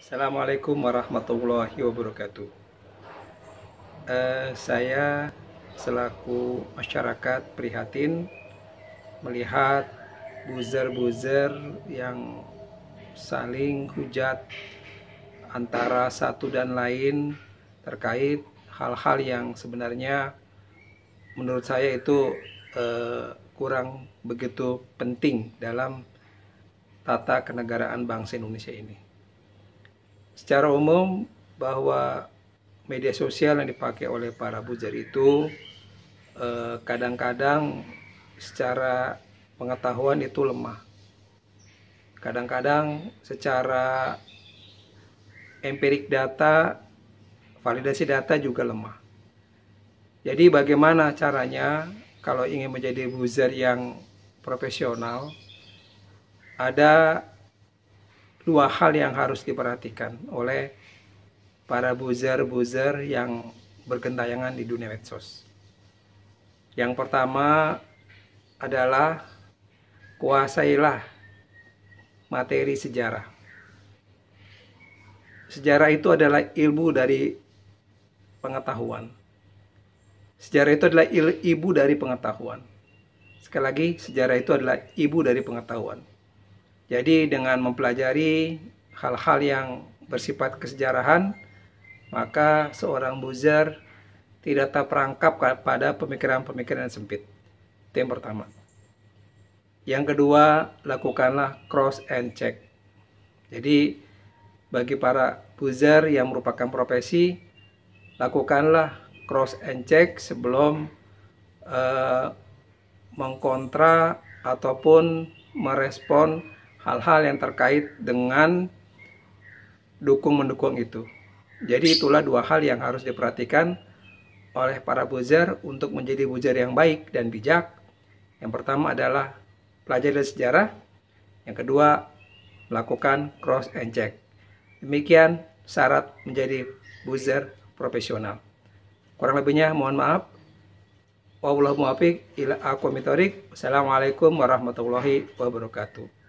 Assalamualaikum warahmatullahi wabarakatuh. Uh, saya selaku masyarakat prihatin melihat buzzer-buzzer yang saling hujat antara satu dan lain terkait hal-hal yang sebenarnya menurut saya itu eh, kurang begitu penting dalam tata kenegaraan bangsa Indonesia ini secara umum bahwa media sosial yang dipakai oleh para bujar itu eh, kadang-kadang eh, secara pengetahuan itu lemah. Kadang-kadang secara empirik data, validasi data juga lemah. Jadi bagaimana caranya kalau ingin menjadi buzzer yang profesional, ada dua hal yang harus diperhatikan oleh para buzzer-buzzer yang bergentayangan di dunia medsos. Yang pertama adalah kuasailah materi sejarah. Sejarah itu adalah ilmu dari pengetahuan. Sejarah itu adalah ibu dari pengetahuan. Sekali lagi, sejarah itu adalah ibu dari pengetahuan. Jadi dengan mempelajari hal-hal yang bersifat kesejarahan, maka seorang buzzer tidak terperangkap pada pemikiran-pemikiran sempit. Itu yang pertama. Yang kedua, lakukanlah cross and check. Jadi bagi para buzzer yang merupakan profesi, lakukanlah cross and check sebelum uh, mengkontra ataupun merespon hal-hal yang terkait dengan dukung mendukung itu. Jadi itulah dua hal yang harus diperhatikan oleh para buzzer untuk menjadi buzzer yang baik dan bijak. Yang pertama adalah pelajari sejarah, yang kedua melakukan cross and check. Demikian syarat menjadi buzzer profesional. Kurang lebihnya mohon maaf. Wallahul ila Assalamualaikum warahmatullahi wabarakatuh.